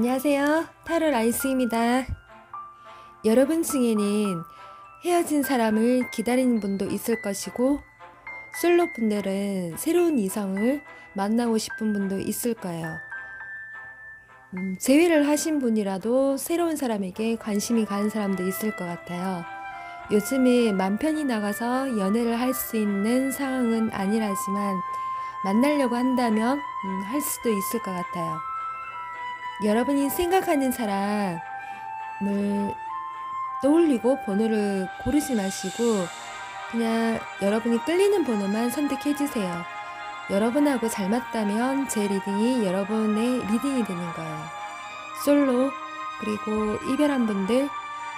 안녕하세요. 타로 라이스입니다. 여러분 중에는 헤어진 사람을 기다리는 분도 있을 것이고, 솔로 분들은 새로운 이성을 만나고 싶은 분도 있을 거예요. 음, 재회를 하신 분이라도 새로운 사람에게 관심이 가는 사람도 있을 것 같아요. 요즘에 맘 편히 나가서 연애를 할 수 있는 상황은 아니라지만 만나려고 한다면 음, 할 수도 있을 것 같아요. 여러분이 생각하는 사람을 떠올리고 번호를 고르지 마시고 그냥 여러분이 끌리는 번호만 선택해 주세요. 여러분하고 잘 맞다면 제 리딩이 여러분의 리딩이 되는 거예요. 솔로 그리고 이별한 분들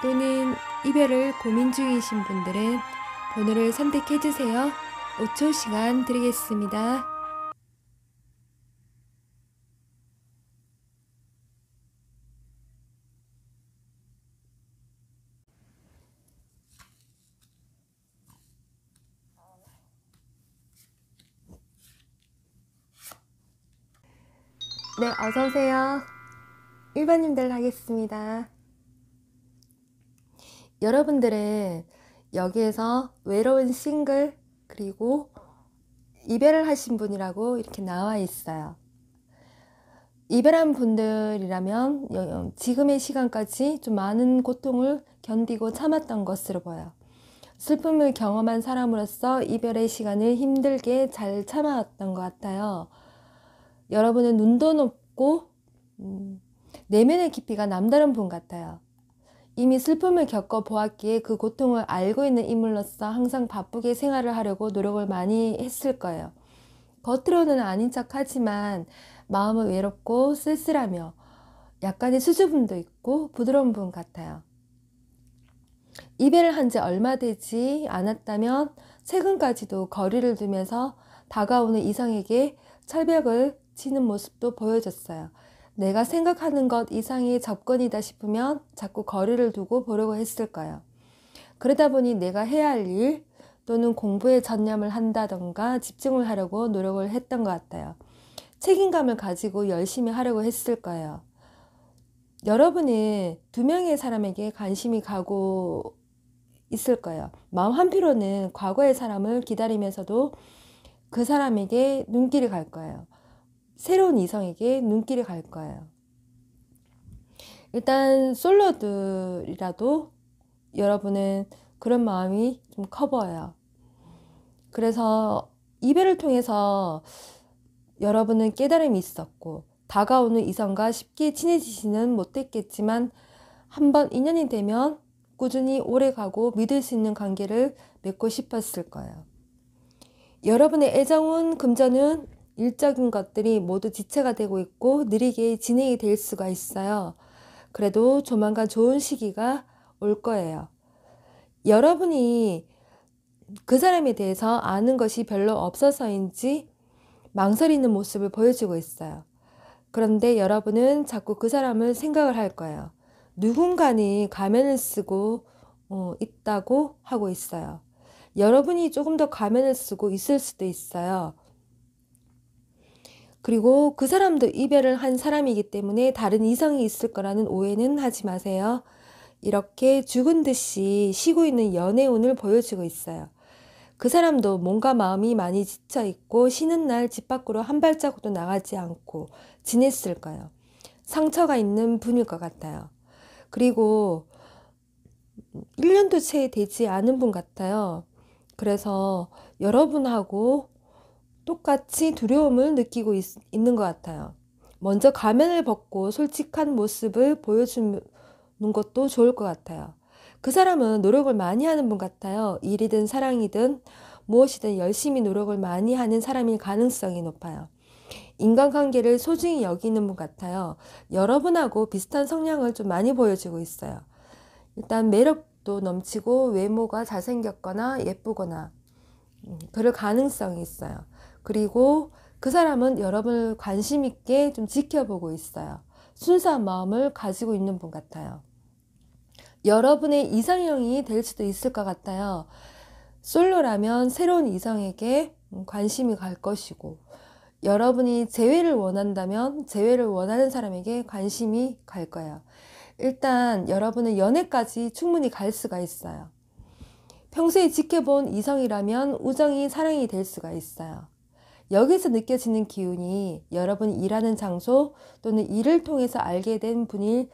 또는 이별을 고민 중이신 분들은 번호를 선택해 주세요. 5초 시간 드리겠습니다. 네, 어서오세요. 1번님들 하겠습니다. 여러분들은 여기에서 외로운 싱글 그리고 이별을 하신 분이라고 이렇게 나와 있어요. 이별한 분들이라면 지금의 시간까지 좀 많은 고통을 견디고 참았던 것으로 보여. 슬픔을 경험한 사람으로서 이별의 시간을 힘들게 잘 참아왔던 것 같아요. 여러분의 눈도 높고 음, 내면의 깊이가 남다른 분 같아요. 이미 슬픔을 겪어 보았기에 그 고통을 알고 있는 인물로서 항상 바쁘게 생활을 하려고 노력을 많이 했을 거예요. 겉으로는 아닌 척 하지만 마음은 외롭고 쓸쓸하며 약간의 수줍음도 있고 부드러운 분 같아요. 이별을 한 지 얼마 되지 않았다면 최근까지도 거리를 두면서 다가오는 이성에게 철벽을 치는 모습도 보여줬어요. 내가 생각하는 것 이상의 접근이다 싶으면 자꾸 거리를 두고 보려고 했을 거예요. 그러다 보니 내가 해야 할 일 또는 공부에 전념을 한다던가 집중을 하려고 노력을 했던 것 같아요. 책임감을 가지고 열심히 하려고 했을 거예요. 여러분이 두 명의 사람에게 관심이 가고 있을 거예요. 마음 한피로는 과거의 사람을 기다리면서도 그 사람에게 눈길이 갈 거예요. 새로운 이성에게 눈길이 갈 거예요. 일단 솔로들이라도 여러분은 그런 마음이 좀커 보여요. 그래서 이별을 통해서 여러분은 깨달음이 있었고 다가오는 이성과 쉽게 친해지지는 못했겠지만 한번 인연이 되면 꾸준히 오래가고 믿을 수 있는 관계를 맺고 싶었을 거예요. 여러분의 애정은 금전은 일적인 것들이 모두 지체가 되고 있고 느리게 진행이 될 수가 있어요. 그래도 조만간 좋은 시기가 올 거예요. 여러분이 그 사람에 대해서 아는 것이 별로 없어서인지 망설이는 모습을 보여주고 있어요. 그런데 여러분은 자꾸 그 사람을 생각을 할 거예요. 누군가는 가면을 쓰고 어, 있다고 하고 있어요. 여러분이 조금 더 가면을 쓰고 있을 수도 있어요. 그리고 그 사람도 이별을 한 사람이기 때문에 다른 이성이 있을 거라는 오해는 하지 마세요. 이렇게 죽은 듯이 쉬고 있는 연애운을 보여주고 있어요. 그 사람도 뭔가 마음이 많이 지쳐 있고 쉬는 날 집 밖으로 한 발자국도 나가지 않고 지냈을까요? 상처가 있는 분일 것 같아요. 그리고 1년도 채 되지 않은 분 같아요. 그래서 여러분하고 똑같이 두려움을 느끼고 있, 있는 것 같아요. 먼저 가면을 벗고 솔직한 모습을 보여주는 것도 좋을 것 같아요. 그 사람은 노력을 많이 하는 분 같아요. 일이든 사랑이든 무엇이든 열심히 노력을 많이 하는 사람일 가능성이 높아요. 인간관계를 소중히 여기는 분 같아요. 여러분하고 비슷한 성향을 좀 많이 보여주고 있어요. 일단 매력도 넘치고 외모가 잘생겼거나 예쁘거나 음, 그럴 가능성이 있어요. 그리고 그 사람은 여러분을 관심 있게 좀 지켜보고 있어요. 순수한 마음을 가지고 있는 분 같아요. 여러분의 이상형이 될 수도 있을 것 같아요. 솔로라면 새로운 이성에게 관심이 갈 것이고, 여러분이 재회를 원한다면 재회를 원하는 사람에게 관심이 갈 거예요. 일단 여러분은 연애까지 충분히 갈 수가 있어요. 평소에 지켜본 이성이라면 우정이 사랑이 될 수가 있어요. 여기서 느껴지는 기운이 여러분 일하는 장소 또는 일을 통해서 알게 된 분일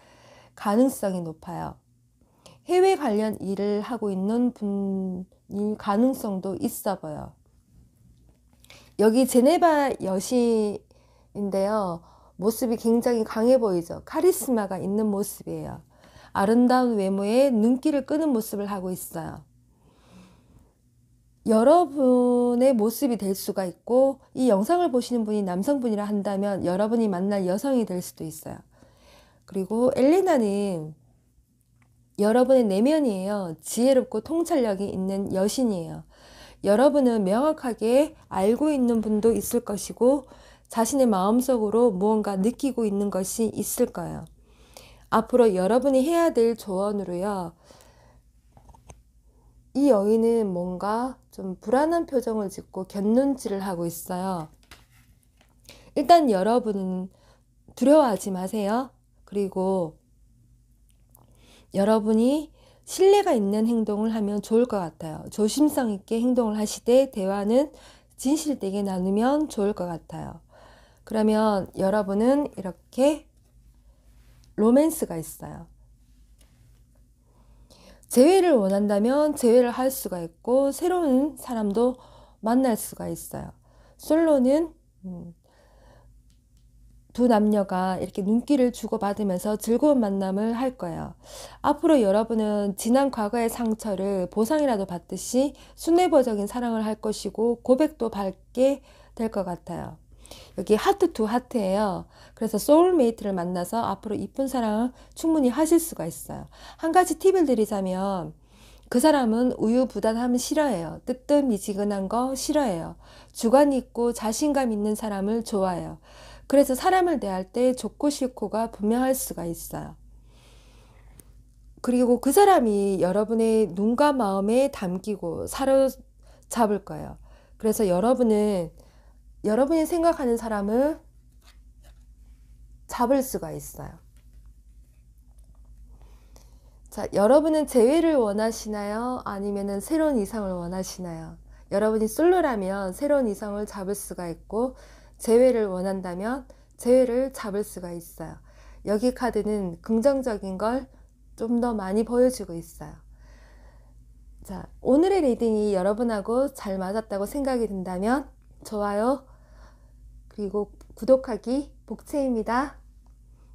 가능성이 높아요. 해외 관련 일을 하고 있는 분일 가능성도 있어 보여. 여기 제네바 여신인데요. 모습이 굉장히 강해 보이죠. 카리스마가 있는 모습이에요. 아름다운 외모에 눈길을 끄는 모습을 하고 있어요. 여러분의 모습이 될 수가 있고 이 영상을 보시는 분이 남성분이라 한다면 여러분이 만날 여성이 될 수도 있어요. 그리고 엘리나는 여러분의 내면이에요. 지혜롭고 통찰력이 있는 여신이에요. 여러분은 명확하게 알고 있는 분도 있을 것이고 자신의 마음속으로 무언가 느끼고 있는 것이 있을 거예요. 앞으로 여러분이 해야 될 조언으로요. 이 여인은 뭔가 좀 불안한 표정을 짓고 곁눈질을 하고 있어요. 일단 여러분은 두려워하지 마세요. 그리고 여러분이 신뢰가 있는 행동을 하면 좋을 것 같아요. 조심성 있게 행동을 하시되 대화는 진실되게 나누면 좋을 것 같아요. 그러면 여러분은 이렇게 로맨스가 있어요. 재회를 원한다면 재회를 할 수가 있고 새로운 사람도 만날 수가 있어요. 솔로는 음, 두 남녀가 이렇게 눈길을 주고받으면서 즐거운 만남을 할 거예요. 앞으로 여러분은 지난 과거의 상처를 보상이라도 받듯이 순애보적인 사랑을 할 것이고 고백도 밝게 될 것 같아요. 여기 하트 투 하트예요. 그래서 소울메이트를 만나서 앞으로 이쁜 사랑을 충분히 하실 수가 있어요. 한 가지 팁을 드리자면 그 사람은 우유부단함을 싫어해요. 뜨뜻미지근한 거 싫어해요. 주관 있고 자신감 있는 사람을 좋아해요. 그래서 사람을 대할 때 좋고 싫고가 분명할 수가 있어요. 그리고 그 사람이 여러분의 눈과 마음에 담기고 사로잡을 거예요. 그래서 여러분은 여러분이 생각하는 사람을 잡을 수가 있어요. 자, 여러분은 재회를 원하시나요? 아니면 새로운 이상을 원하시나요? 여러분이 솔로라면 새로운 이상을 잡을 수가 있고 재회를 원한다면 재회를 잡을 수가 있어요. 여기 카드는 긍정적인 걸 좀 더 많이 보여주고 있어요. 자, 오늘의 리딩이 여러분하고 잘 맞았다고 생각이 든다면 좋아요, 그리고 구독하기 복채입니다.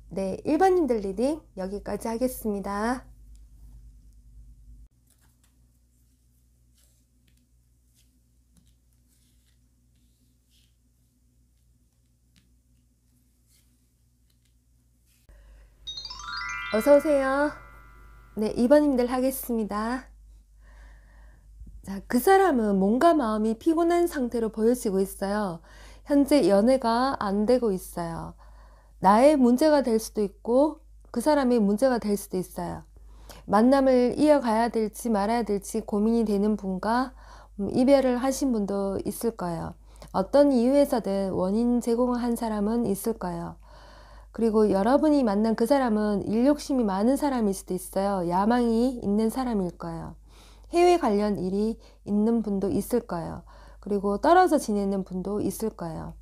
네, 1번님들 리딩 여기까지 하겠습니다. 어서오세요. 네, 2번님들 하겠습니다. 자, 그 사람은 몸과 마음이 피곤한 상태로 보여지고 있어요. 현재 연애가 안 되고 있어요. 나의 문제가 될 수도 있고 그 사람의 문제가 될 수도 있어요. 만남을 이어가야 될지 말아야 될지 고민이 되는 분과 음, 이별을 하신 분도 있을 거예요. 어떤 이유에서든 원인 제공을 한 사람은 있을 거예요. 그리고 여러분이 만난 그 사람은 일욕심이 많은 사람일 수도 있어요. 야망이 있는 사람일 거예요. 해외 관련 일이 있는 분도 있을 거예요. 그리고 떨어져 지내는 분도 있을 거예요.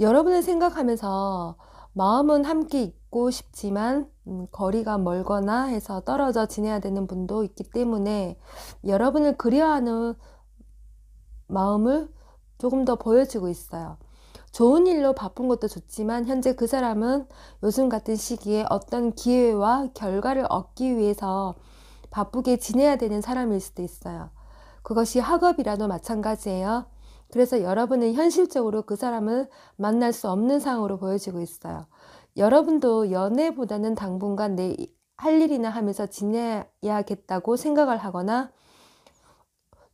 여러분을 생각하면서 마음은 함께 있고 싶지만 음, 거리가 멀거나 해서 떨어져 지내야 되는 분도 있기 때문에 여러분을 그리워하는 마음을 조금 더 보여주고 있어요. 좋은 일로 바쁜 것도 좋지만 현재 그 사람은 요즘 같은 시기에 어떤 기회와 결과를 얻기 위해서 바쁘게 지내야 되는 사람일 수도 있어요. 그것이 학업이라도 마찬가지예요. 그래서 여러분은 현실적으로 그 사람을 만날 수 없는 상황으로 보여지고 있어요. 여러분도 연애보다는 당분간 내 할 일이나 하면서 지내야겠다고 생각을 하거나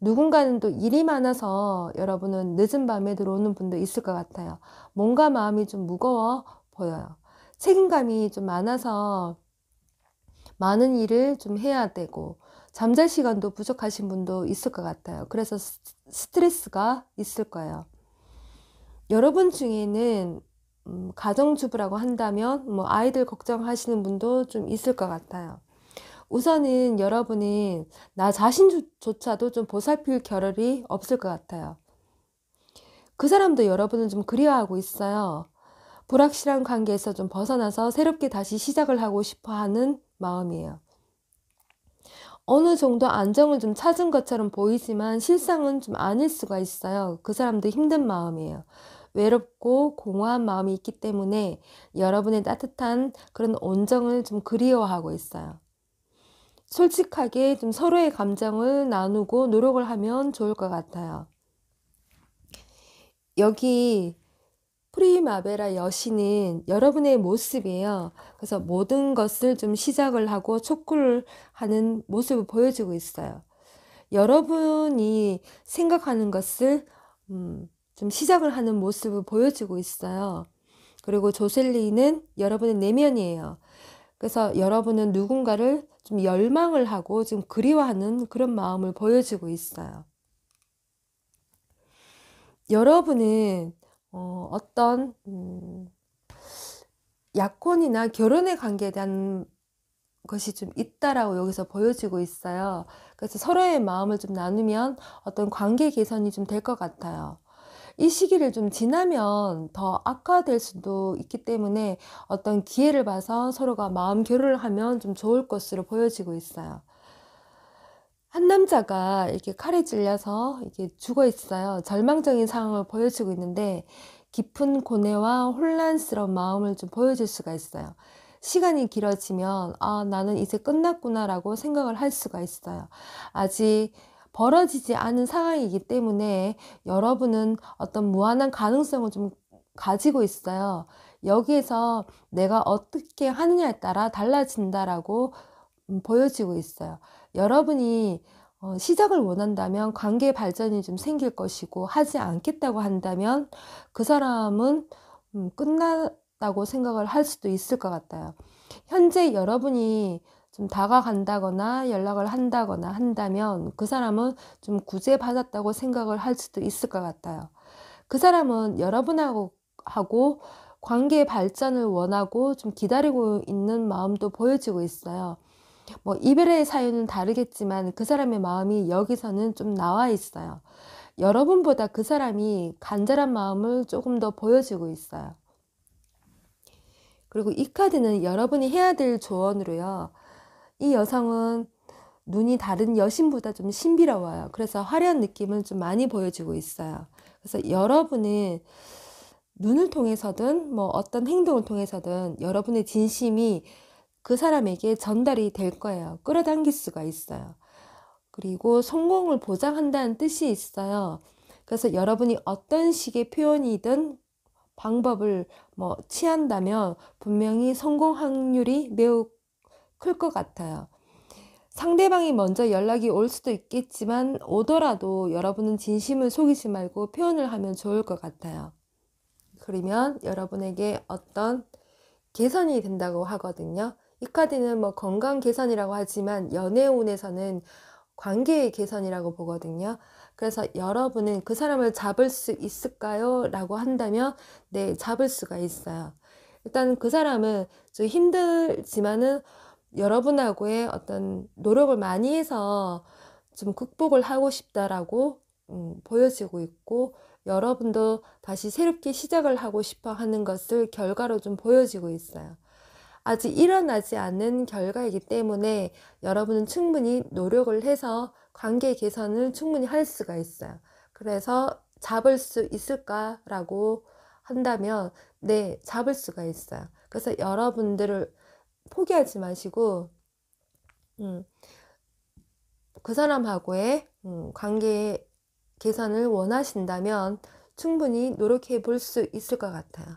누군가는 또 일이 많아서 여러분은 늦은 밤에 들어오는 분도 있을 것 같아요. 뭔가 마음이 좀 무거워 보여요. 책임감이 좀 많아서 많은 일을 좀 해야 되고 잠잘 시간도 부족하신 분도 있을 것 같아요. 그래서 스트레스가 있을 거예요. 여러분 중에는 음, 가정주부라고 한다면 뭐 아이들 걱정하시는 분도 좀 있을 것 같아요. 우선은 여러분이 나 자신조차도 좀 보살필 겨를이 없을 것 같아요. 그 사람도 여러분을 좀 그리워하고 있어요. 불확실한 관계에서 좀 벗어나서 새롭게 다시 시작을 하고 싶어 하는 마음이에요. 어느 정도 안정을 좀 찾은 것처럼 보이지만 실상은 좀 아닐 수가 있어요. 그 사람도 힘든 마음이에요. 외롭고 공허한 마음이 있기 때문에 여러분의 따뜻한 그런 온정을 좀 그리워하고 있어요. 솔직하게 좀 서로의 감정을 나누고 노력을 하면 좋을 것 같아요. 여기 프리마베라 여신은 여러분의 모습이에요. 그래서 모든 것을 좀 시작을 하고 촉구를 하는 모습을 보여주고 있어요. 여러분이 생각하는 것을 음, 좀 시작을 하는 모습을 보여주고 있어요. 그리고 조셀리는 여러분의 내면이에요. 그래서 여러분은 누군가를 좀 열망을 하고 좀 그리워하는 그런 마음을 보여주고 있어요. 여러분은 어, 어떤 음, 약혼이나 결혼의 관계에 대한 것이 좀 있다라고 여기서 보여지고 있어요. 그래서 서로의 마음을 좀 나누면 어떤 관계 개선이 좀 될 것 같아요. 이 시기를 좀 지나면 더 악화될 수도 있기 때문에 어떤 기회를 봐서 서로가 마음 교류를 하면 좀 좋을 것으로 보여지고 있어요. 한 남자가 이렇게 칼에 찔려서 이렇게 죽어 있어요. 절망적인 상황을 보여주고 있는데 깊은 고뇌와 혼란스러운 마음을 좀 보여줄 수가 있어요. 시간이 길어지면 아 나는 이제 끝났구나라고 생각을 할 수가 있어요. 아직 벌어지지 않은 상황이기 때문에 여러분은 어떤 무한한 가능성을 좀 가지고 있어요. 여기에서 내가 어떻게 하느냐에 따라 달라진다라고 음, 보여지고 있어요. 여러분이 어, 시작을 원한다면 관계 발전이 좀 생길 것이고 하지 않겠다고 한다면 그 사람은 음, 끝났다고 생각을 할 수도 있을 것 같아요. 현재 여러분이 좀 다가간다거나 연락을 한다거나 한다면 그 사람은 좀 구제받았다고 생각을 할 수도 있을 것 같아요. 그 사람은 여러분하고 하고 관계 발전을 원하고 좀 기다리고 있는 마음도 보여지고 있어요. 뭐 이별의 사유는 다르겠지만 그 사람의 마음이 여기서는 좀 나와 있어요. 여러분보다 그 사람이 간절한 마음을 조금 더 보여주고 있어요. 그리고 이 카드는 여러분이 해야 될 조언으로요. 이 여성은 눈이 다른 여신보다 좀 신비로워요. 그래서 화려한 느낌을 좀 많이 보여주고 있어요. 그래서 여러분은 눈을 통해서든 뭐 어떤 행동을 통해서든 여러분의 진심이 그 사람에게 전달이 될 거예요. 끌어당길 수가 있어요. 그리고 성공을 보장한다는 뜻이 있어요. 그래서 여러분이 어떤 식의 표현이든 방법을 뭐 취한다면 분명히 성공 확률이 매우 클 것 같아요. 상대방이 먼저 연락이 올 수도 있겠지만 오더라도 여러분은 진심을 속이지 말고 표현을 하면 좋을 것 같아요. 그러면 여러분에게 어떤 개선이 된다고 하거든요. 이 카드는 뭐 건강 개선이라고 하지만 연애운에서는 관계의 개선이라고 보거든요. 그래서 여러분은 그 사람을 잡을 수 있을까요? 라고 한다면 네, 잡을 수가 있어요. 일단 그 사람은 좀 힘들지만은 여러분하고의 어떤 노력을 많이 해서 좀 극복을 하고 싶다라고 음, 보여지고 있고 여러분도 다시 새롭게 시작을 하고 싶어 하는 것을 결과로 좀 보여지고 있어요. 아직 일어나지 않은 결과이기 때문에 여러분은 충분히 노력을 해서 관계 개선을 충분히 할 수가 있어요. 그래서 잡을 수 있을까라고 한다면 네, 잡을 수가 있어요. 그래서 여러분들을 포기하지 마시고 음, 그 사람하고의 음, 관계 개선을 원하신다면 충분히 노력해 볼 수 있을 것 같아요.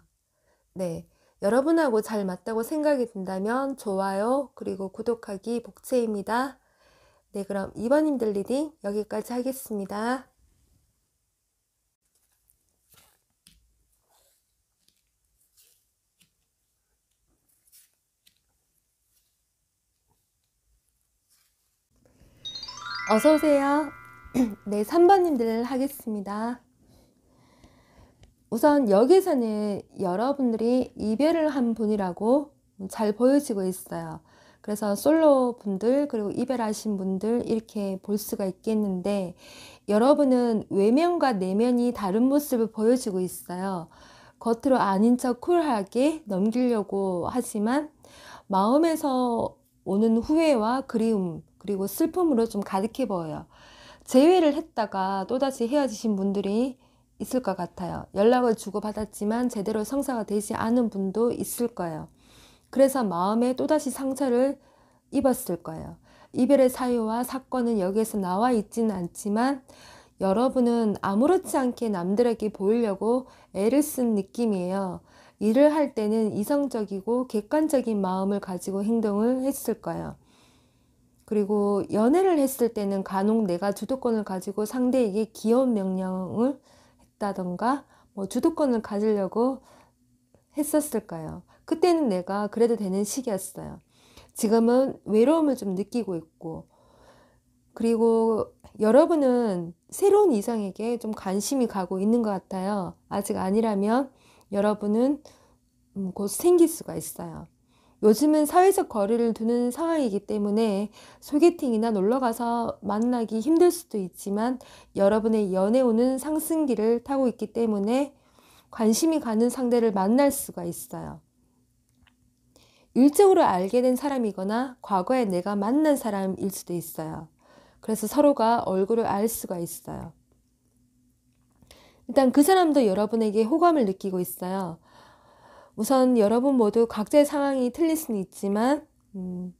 네. 여러분하고 잘 맞다고 생각이 든다면 좋아요 그리고 구독하기 복채입니다. 네 그럼 2번님들 리딩 여기까지 하겠습니다. 어서오세요. 네, 3번님들 하겠습니다. 우선 여기서는 여러분들이 이별을 한 분이라고 잘 보여지고 있어요. 그래서 솔로 분들 그리고 이별하신 분들 이렇게 볼 수가 있겠는데 여러분은 외면과 내면이 다른 모습을 보여주고 있어요. 겉으로 아닌 척 쿨하게 넘기려고 하지만 마음에서 오는 후회와 그리움 그리고 슬픔으로 좀 가득해 보여요. 재회를 했다가 또다시 헤어지신 분들이 있을 것 같아요. 연락을 주고받았지만 제대로 성사가 되지 않은 분도 있을 거예요. 그래서 마음에 또다시 상처를 입었을 거예요. 이별의 사유와 사건은 여기에서 나와 있지는 않지만 여러분은 아무렇지 않게 남들에게 보이려고 애를 쓴 느낌이에요. 일을 할 때는 이성적이고 객관적인 마음을 가지고 행동을 했을 거예요. 그리고 연애를 했을 때는 간혹 내가 주도권을 가지고 상대에게 귀여운 명령을 싶다던가 뭐 주도권을 가지려고 했었을까요? 그때는 내가 그래도 되는 시기였어요. 지금은 외로움을 좀 느끼고 있고 그리고 여러분은 새로운 이상에게 좀 관심이 가고 있는 것 같아요. 아직 아니라면 여러분은 음, 곧 생길 수가 있어요. 요즘은 사회적 거리를 두는 상황이기 때문에 소개팅이나 놀러가서 만나기 힘들 수도 있지만 여러분의 연애운은 상승기를 타고 있기 때문에 관심이 가는 상대를 만날 수가 있어요. 일적으로 알게 된 사람이거나 과거에 내가 만난 사람일 수도 있어요. 그래서 서로가 얼굴을 알 수가 있어요. 일단 그 사람도 여러분에게 호감을 느끼고 있어요. 우선 여러분 모두 각자의 상황이 틀릴 수는 있지만 음,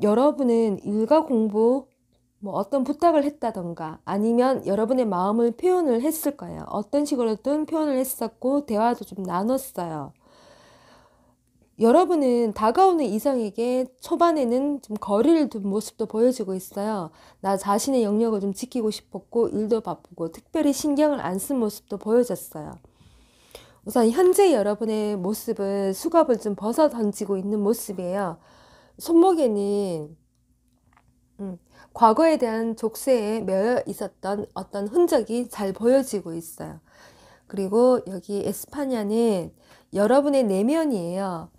여러분은 일과 공부 뭐 어떤 부탁을 했다던가 아니면 여러분의 마음을 표현을 했을 거예요. 어떤 식으로든 표현을 했었고 대화도 좀 나눴어요. 여러분은 다가오는 이성에게 초반에는 좀 거리를 둔 모습도 보여주고 있어요. 나 자신의 영역을 좀 지키고 싶었고 일도 바쁘고 특별히 신경을 안 쓴 모습도 보여졌어요. 우선 현재 여러분의 모습은 수갑을 좀 벗어 던지고 있는 모습이에요. 손목에는 음, 과거에 대한 족쇄에 매여 있었던 어떤 흔적이 잘 보여지고 있어요. 그리고 여기 에스파냐는 여러분의 내면이에요.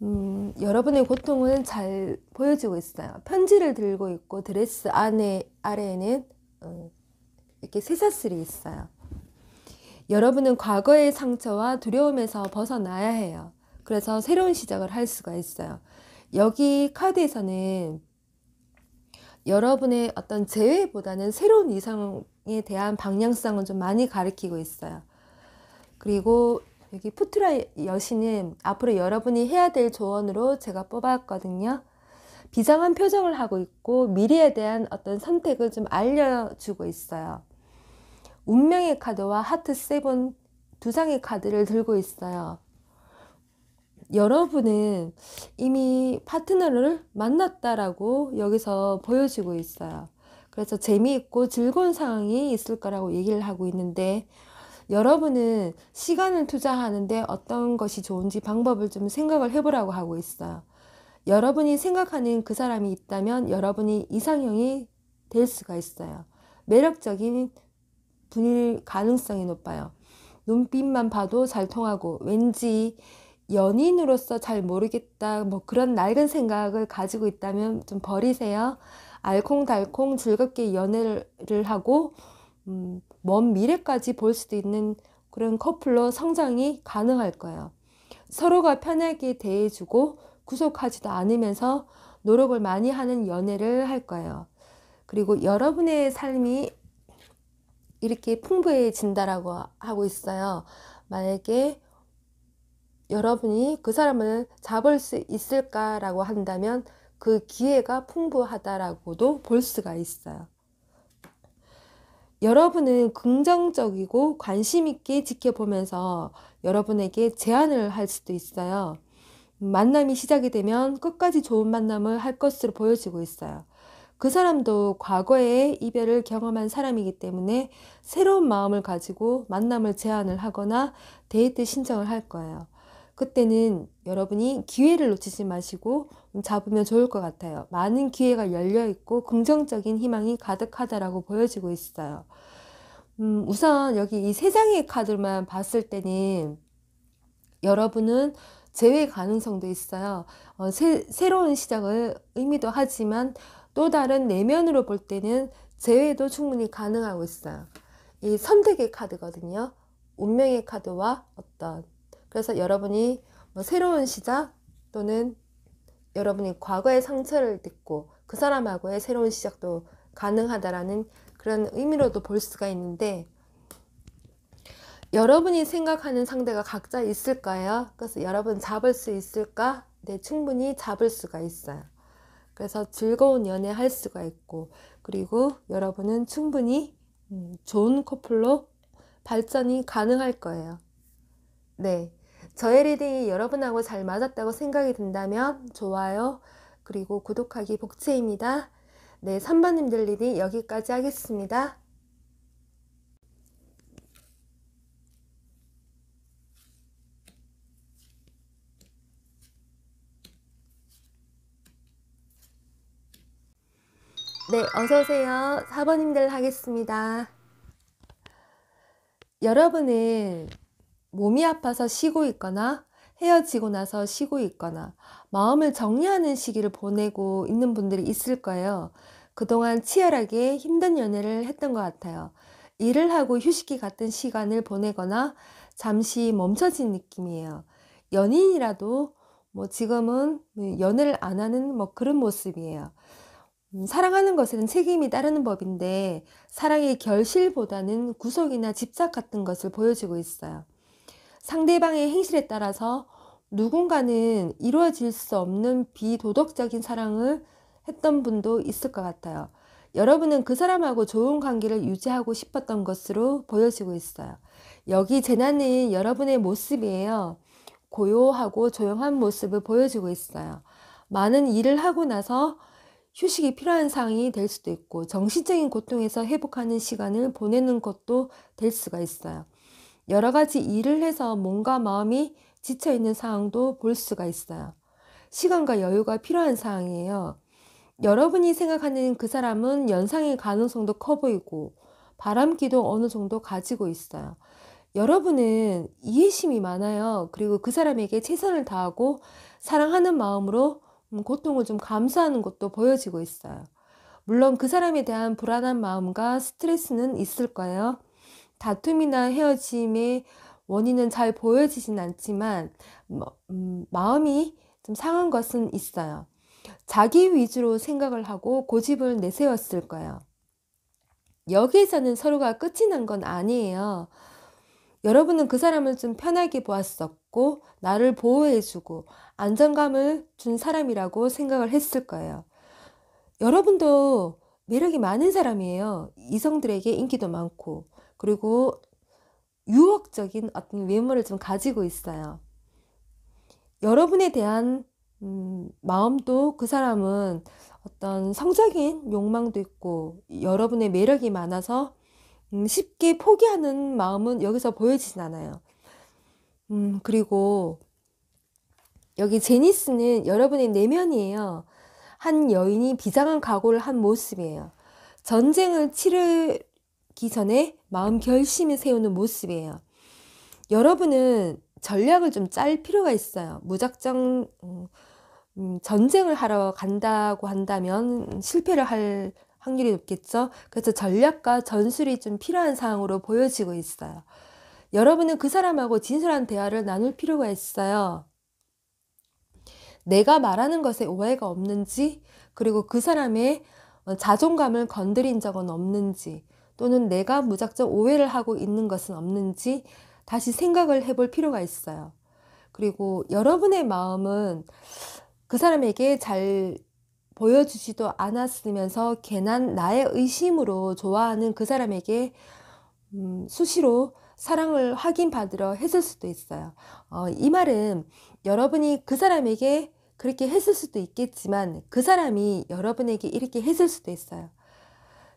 음, 여러분의 고통은 잘 보여지고 있어요. 편지를 들고 있고 드레스 안에 아래에는 음, 이렇게 쇠사슬이 있어요. 여러분은 과거의 상처와 두려움에서 벗어나야 해요. 그래서 새로운 시작을 할 수가 있어요. 여기 카드에서는 여러분의 어떤 재회보다는 새로운 이상에 대한 방향성을좀 많이 가리키고 있어요. 그리고 여기 푸트라 여신은 앞으로 여러분이 해야 될 조언으로 제가 뽑았거든요. 비장한 표정을 하고 있고 미래에 대한 어떤 선택을 좀 알려주고 있어요. 운명의 카드와 하트 세븐 두 장의 카드를 들고 있어요. 여러분은 이미 파트너를 만났다라고 여기서 보여지고 있어요. 그래서 재미있고 즐거운 상황이 있을 거라고 얘기를 하고 있는데 여러분은 시간을 투자하는데 어떤 것이 좋은지 방법을 좀 생각을 해보라고 하고 있어요. 여러분이 생각하는 그 사람이 있다면 여러분이 이상형이 될 수가 있어요. 매력적인 분일 가능성이 높아요. 눈빛만 봐도 잘 통하고 왠지 연인으로서 잘 모르겠다 뭐 그런 낡은 생각을 가지고 있다면 좀 버리세요. 알콩달콩 즐겁게 연애를 하고 음, 먼 미래까지 볼 수도 있는 그런 커플로 성장이 가능할 거예요. 서로가 편하게 대해주고 구속하지도 않으면서 노력을 많이 하는 연애를 할 거예요. 그리고 여러분의 삶이 이렇게 풍부해진다라고 하고 있어요. 만약에 여러분이 그 사람을 잡을 수 있을까라고 한다면 그 기회가 풍부하다라고도 볼 수가 있어요. 여러분은 긍정적이고 관심 있게 지켜보면서 여러분에게 제안을 할 수도 있어요. 만남이 시작이 되면 끝까지 좋은 만남을 할 것으로 보여지고 있어요. 그 사람도 과거에 이별을 경험한 사람이기 때문에 새로운 마음을 가지고 만남을 제안을 하거나 데이트 신청을 할 거예요. 그때는 여러분이 기회를 놓치지 마시고 음, 잡으면 좋을 것 같아요. 많은 기회가 열려 있고 긍정적인 희망이 가득하다라고 보여지고 있어요. 음, 우선 여기 이 세 장의 카드만 봤을 때는 여러분은 제외 가능성도 있어요. 어, 새, 새로운 시작을 의미도 하지만 또 다른 내면으로 볼 때는 제외도 충분히 가능하고 있어요. 이 선택의 카드거든요. 운명의 카드와 어떤 그래서 여러분이 뭐 새로운 시작 또는 여러분이 과거의 상처를 딛고 그 사람하고의 새로운 시작도 가능하다라는 그런 의미로도 볼 수가 있는데 여러분이 생각하는 상대가 각자 있을까요? 그래서 여러분 잡을 수 있을까? 네, 충분히 잡을 수가 있어요. 그래서 즐거운 연애 할 수가 있고 그리고 여러분은 충분히 음, 좋은 커플로 발전이 가능할 거예요. 네. 저의 리딩이 여러분하고 잘 맞았다고 생각이 든다면 좋아요. 그리고 구독하기 복채입니다. 네, 3번님들 리딩 여기까지 하겠습니다. 네, 어서오세요. 4번님들 하겠습니다. 여러분은 몸이 아파서 쉬고 있거나 헤어지고 나서 쉬고 있거나 마음을 정리하는 시기를 보내고 있는 분들이 있을 거예요. 그동안 치열하게 힘든 연애를 했던 것 같아요. 일을 하고 휴식기 같은 시간을 보내거나 잠시 멈춰진 느낌이에요. 연인이라도 뭐 지금은 연애를 안 하는 뭐 그런 모습이에요. 음, 사랑하는 것은 책임이 따르는 법인데 사랑의 결실보다는 구속이나 집착 같은 것을 보여주고 있어요. 상대방의 행실에 따라서 누군가는 이루어질 수 없는 비도덕적인 사랑을 했던 분도 있을 것 같아요. 여러분은 그 사람하고 좋은 관계를 유지하고 싶었던 것으로 보여지고 있어요. 여기 재난은 여러분의 모습이에요. 고요하고 조용한 모습을 보여주고 있어요. 많은 일을 하고 나서 휴식이 필요한 상황이 될 수도 있고 정신적인 고통에서 회복하는 시간을 보내는 것도 될 수가 있어요. 여러 가지 일을 해서 몸과 마음이 지쳐 있는 상황도 볼 수가 있어요. 시간과 여유가 필요한 상황이에요. 여러분이 생각하는 그 사람은 연상일 가능성도 커 보이고 바람기도 어느 정도 가지고 있어요. 여러분은 이해심이 많아요. 그리고 그 사람에게 최선을 다하고 사랑하는 마음으로 음, 고통을 좀 감수하는 것도 보여지고 있어요. 물론 그 사람에 대한 불안한 마음과 스트레스는 있을 거예요. 다툼이나 헤어짐의 원인은 잘 보여지진 않지만 뭐, 음, 마음이 좀 상한 것은 있어요. 자기 위주로 생각을 하고 고집을 내세웠을 거예요. 여기에서는 서로가 끝이 난 건 아니에요. 여러분은 그 사람을 좀 편하게 보았었고 나를 보호해주고 안정감을 준 사람이라고 생각을 했을 거예요. 여러분도 매력이 많은 사람이에요. 이성들에게 인기도 많고, 그리고 유혹적인 어떤 외모를 좀 가지고 있어요. 여러분에 대한 음, 마음도 그 사람은 어떤 성적인 욕망도 있고 여러분의 매력이 많아서 음, 쉽게 포기하는 마음은 여기서 보여지진 않아요. 음, 그리고 여기 제니스는 여러분의 내면이에요. 한 여인이 비장한 각오를 한 모습이에요. 전쟁을 치르기 전에 마음 결심을 세우는 모습이에요. 여러분은 전략을 좀 짤 필요가 있어요. 무작정 어, 음, 전쟁을 하러 간다고 한다면 실패를 할 확률이 높겠죠. 그래서 전략과 전술이 좀 필요한 상황으로 보여지고 있어요. 여러분은 그 사람하고 진솔한 대화를 나눌 필요가 있어요. 내가 말하는 것에 오해가 없는지, 그리고 그 사람의 자존감을 건드린 적은 없는지, 또는 내가 무작정 오해를 하고 있는 것은 없는지 다시 생각을 해볼 필요가 있어요. 그리고 여러분의 마음은 그 사람에게 잘 보여주지도 않았으면서 괜한 나의 의심으로 좋아하는 그 사람에게 음, 수시로 사랑을 확인받으러 했을 수도 있어요. 어, 이 말은 여러분이 그 사람에게 그렇게 했을 수도 있겠지만 그 사람이 여러분에게 이렇게 했을 수도 있어요.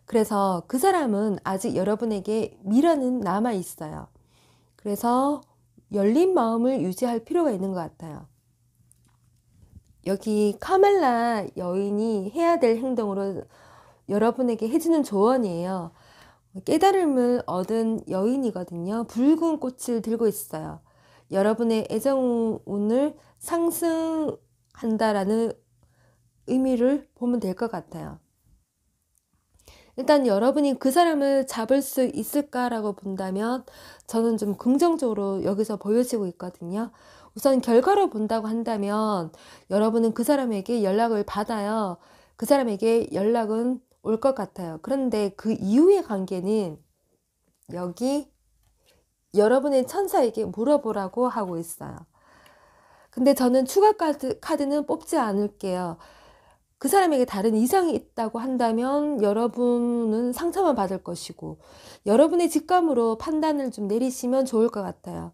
그래서 그 사람은 아직 여러분에게 미련은 남아 있어요. 그래서 열린 마음을 유지할 필요가 있는 것 같아요. 여기 카멜라 여인이 해야 될 행동으로 여러분에게 해주는 조언이에요. 깨달음을 얻은 여인이거든요. 붉은 꽃을 들고 있어요. 여러분의 애정운을 상승한다라는 의미를 보면 될 것 같아요. 일단 여러분이 그 사람을 잡을 수 있을까라고 본다면 저는 좀 긍정적으로 여기서 보여지고 있거든요. 우선 결과로 본다고 한다면 여러분은 그 사람에게 연락을 받아요. 그 사람에게 연락은 올 것 같아요. 그런데 그 이후의 관계는 여기 여러분의 천사에게 물어보라고 하고 있어요. 근데 저는 추가 카드, 카드는 뽑지 않을게요. 그 사람에게 다른 이상이 있다고 한다면 여러분은 상처만 받을 것이고 여러분의 직감으로 판단을 좀 내리시면 좋을 것 같아요.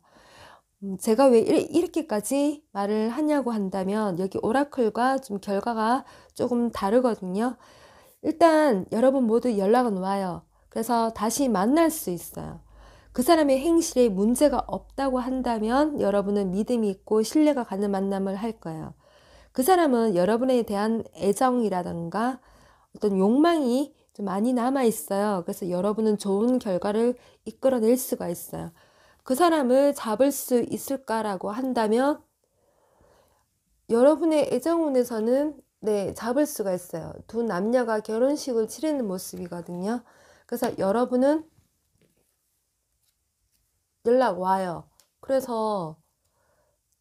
음, 제가 왜 이렇게까지 말을 하냐고 한다면 여기 오라클과 좀 결과가 조금 다르거든요. 일단 여러분 모두 연락은 와요. 그래서 다시 만날 수 있어요. 그 사람의 행실에 문제가 없다고 한다면 여러분은 믿음이 있고 신뢰가 가는 만남을 할 거예요. 그 사람은 여러분에 대한 애정이라던가 어떤 욕망이 좀 많이 남아 있어요. 그래서 여러분은 좋은 결과를 이끌어낼 수가 있어요. 그 사람을 잡을 수 있을까라고 한다면 여러분의 애정운에서는 네, 잡을 수가 있어요. 두 남녀가 결혼식을 치르는 모습이거든요. 그래서 여러분은 연락 와요. 그래서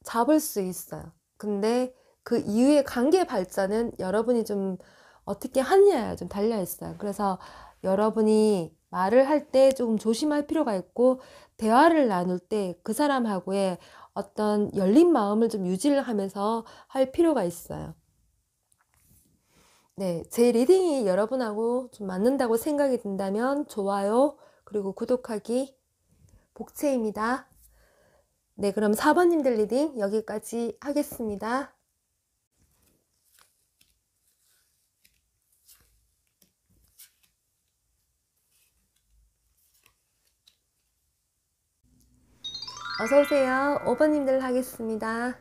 잡을 수 있어요. 근데 그 이후의 관계 발전은 여러분이 좀 어떻게 하느냐에 좀 달려 있어요. 그래서 여러분이 말을 할때 조금 조심할 필요가 있고 대화를 나눌 때 그 사람하고의 어떤 열린 마음을 좀 유지를 하면서 할 필요가 있어요. 네, 제 리딩이 여러분하고 좀 맞는다고 생각이 든다면 좋아요, 그리고 구독하기, 복채입니다. 네, 그럼 4번님들 리딩 여기까지 하겠습니다. 어서오세요. 5번님들 하겠습니다.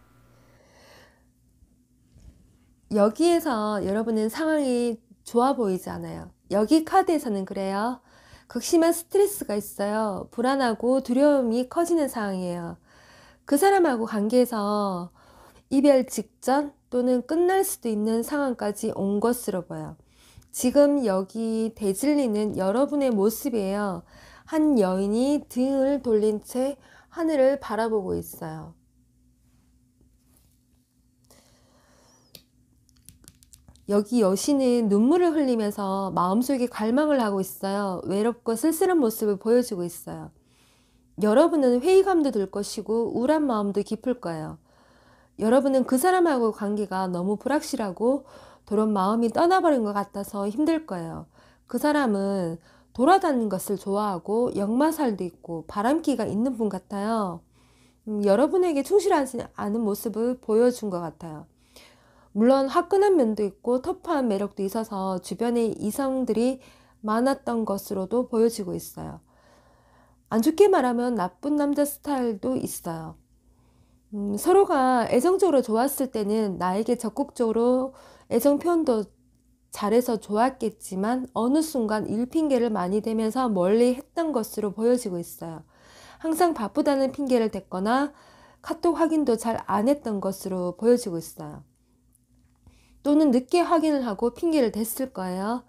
여기에서 여러분은 상황이 좋아 보이지 않아요. 여기 카드에서는 그래요. 극심한 스트레스가 있어요. 불안하고 두려움이 커지는 상황이에요. 그 사람하고 관계에서 이별 직전 또는 끝날 수도 있는 상황까지 온 것으로 보여. 지금 여기 대질리는 여러분의 모습이에요. 한 여인이 등을 돌린 채 하늘을 바라보고 있어요. 여기 여신은 눈물을 흘리면서 마음속에 갈망을 하고 있어요. 외롭고 쓸쓸한 모습을 보여주고 있어요. 여러분은 회의감도 들 것이고 우울한 마음도 깊을 거예요. 여러분은 그 사람하고 관계가 너무 불확실하고 그런 마음이 떠나버린 것 같아서 힘들 거예요. 그 사람은 돌아다니는 것을 좋아하고 역마살도 있고 바람기가 있는 분 같아요. 음, 여러분에게 충실하지 않은 모습을 보여준 것 같아요. 물론 화끈한 면도 있고 터프한 매력도 있어서 주변의 이성들이 많았던 것으로도 보여지고 있어요. 안 좋게 말하면 나쁜 남자 스타일도 있어요. 음, 서로가 애정적으로 좋았을 때는 나에게 적극적으로 애정 표현도 잘해서 좋았겠지만 어느 순간 일 핑계를 많이 대면서 멀리 했던 것으로 보여지고 있어요. 항상 바쁘다는 핑계를 댔거나 카톡 확인도 잘 안 했던 것으로 보여지고 있어요. 또는 늦게 확인을 하고 핑계를 댔을 거예요.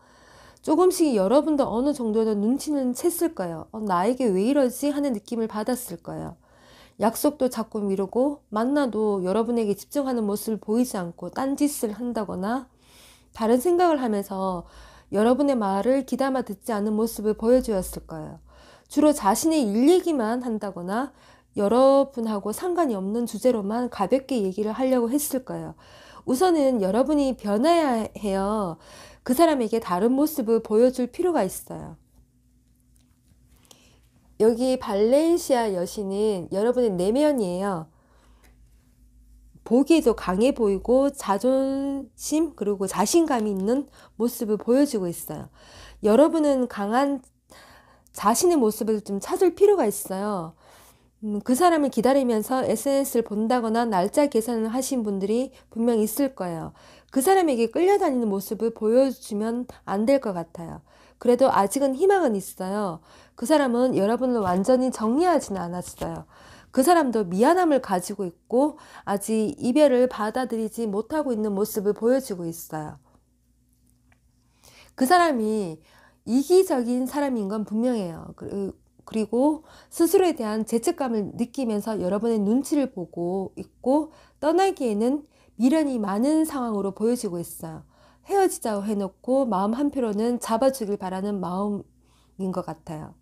조금씩 여러분도 어느 정도는 눈치는 챘을 거예요. 어, 나에게 왜 이러지 하는 느낌을 받았을 거예요. 약속도 자꾸 미루고 만나도 여러분에게 집중하는 모습을 보이지 않고 딴짓을 한다거나 다른 생각을 하면서 여러분의 말을 귀담아 듣지 않은 모습을 보여주었을 거예요. 주로 자신의 일 얘기만 한다거나 여러분하고 상관이 없는 주제로만 가볍게 얘기를 하려고 했을 거예요. 우선은 여러분이 변해야 해요. 그 사람에게 다른 모습을 보여줄 필요가 있어요. 여기 발렌시아 여신은 여러분의 내면이에요. 보기에도 강해 보이고 자존심 그리고 자신감이 있는 모습을 보여주고 있어요. 여러분은 강한 자신의 모습을 좀 찾을 필요가 있어요. 음, 그 사람을 기다리면서 SNS를 본다거나 날짜 계산을 하신 분들이 분명 있을 거예요. 그 사람에게 끌려다니는 모습을 보여주면 안 될 것 같아요. 그래도 아직은 희망은 있어요. 그 사람은 여러분을 완전히 정리하지는 않았어요. 그 사람도 미안함을 가지고 있고 아직 이별을 받아들이지 못하고 있는 모습을 보여주고 있어요. 그 사람이 이기적인 사람인 건 분명해요. 그, 그리고 스스로에 대한 죄책감을 느끼면서 여러분의 눈치를 보고 있고 떠나기에는 미련이 많은 상황으로 보여지고 있어요. 헤어지자고 해놓고 마음 한편로는 잡아주길 바라는 마음인 것 같아요.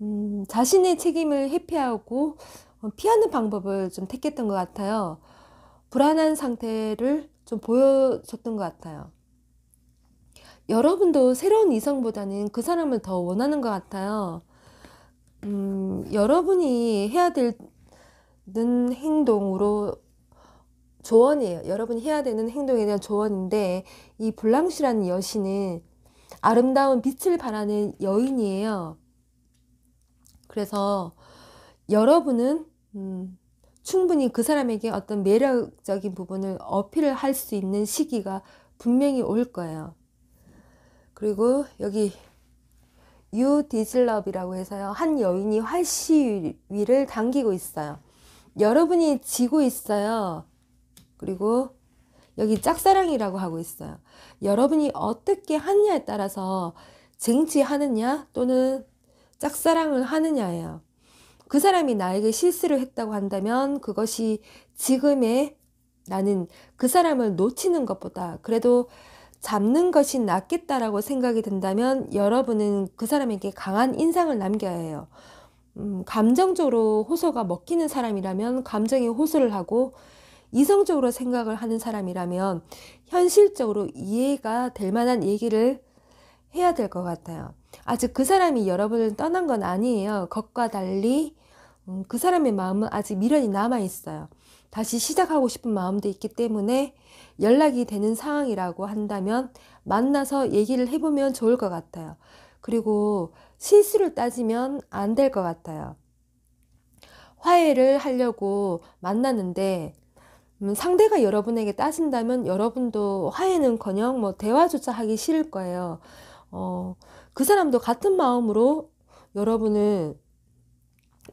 음, 자신의 책임을 회피하고 어, 피하는 방법을 좀 택했던 것 같아요. 불안한 상태를 좀 보여줬던 것 같아요. 여러분도 새로운 이성보다는 그 사람을 더 원하는 것 같아요. 음, 여러분이 해야 되는 행동으로 조언이에요. 여러분이 해야 되는 행동에 대한 조언인데 이 블랑시라는 여신은 아름다운 빛을 바라는 여인이에요. 그래서 여러분은 음, 충분히 그 사람에게 어떤 매력적인 부분을 어필을 할 수 있는 시기가 분명히 올 거예요. 그리고 여기 유디슬럽이라고 해서요. 한 여인이 활시 위를 당기고 있어요. 여러분이 지고 있어요. 그리고 여기 짝사랑이라고 하고 있어요. 여러분이 어떻게 하느냐에 따라서 쟁취하느냐 또는 짝사랑을 하느냐예요. 그 사람이 나에게 실수를 했다고 한다면 그것이 지금의 나는 그 사람을 놓치는 것보다 그래도 잡는 것이 낫겠다라고 생각이 든다면 여러분은 그 사람에게 강한 인상을 남겨야 해요. 음, 감정적으로 호소가 먹히는 사람이라면 감정에 호소를 하고 이성적으로 생각을 하는 사람이라면 현실적으로 이해가 될 만한 얘기를 해야 될 것 같아요. 아직 그 사람이 여러분을 떠난 건 아니에요. 것과 달리 음, 그 사람의 마음은 아직 미련이 남아 있어요. 다시 시작하고 싶은 마음도 있기 때문에 연락이 되는 상황이라고 한다면 만나서 얘기를 해보면 좋을 것 같아요. 그리고 실수를 따지면 안 될 것 같아요. 화해를 하려고 만났는데 음, 상대가 여러분에게 따진다면 여러분도 화해는커녕 뭐 대화조차 하기 싫을 거예요. 어, 그 사람도 같은 마음으로 여러분을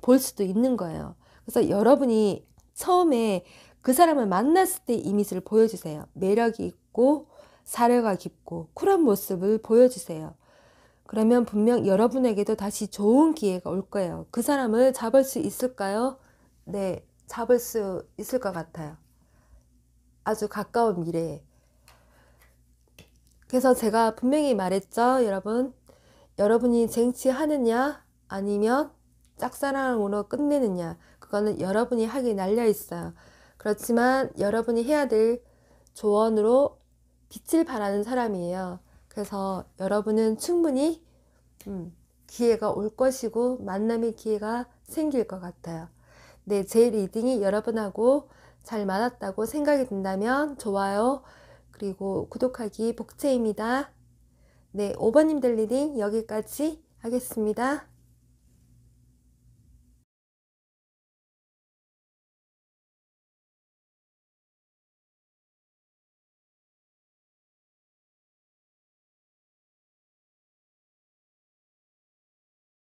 볼 수도 있는 거예요. 그래서 여러분이 처음에 그 사람을 만났을 때 이미지를 보여주세요. 매력이 있고 사려가 깊고 쿨한 모습을 보여주세요. 그러면 분명 여러분에게도 다시 좋은 기회가 올 거예요. 그 사람을 잡을 수 있을까요? 네, 잡을 수 있을 것 같아요. 아주 가까운 미래에. 그래서 제가 분명히 말했죠, 여러분. 여러분이 쟁취하느냐, 아니면 짝사랑으로 끝내느냐, 그거는 여러분이 하기 날려 있어요. 그렇지만 여러분이 해야 될 조언으로 빛을 바라는 사람이에요. 그래서 여러분은 충분히 음, 기회가 올 것이고 만남의 기회가 생길 것 같아요. 네, 제 리딩이 여러분하고 잘 맞았다고 생각이 든다면 좋아요. 그리고 구독하기 복채입니다. 네, 5번님들 리딩 여기까지 하겠습니다.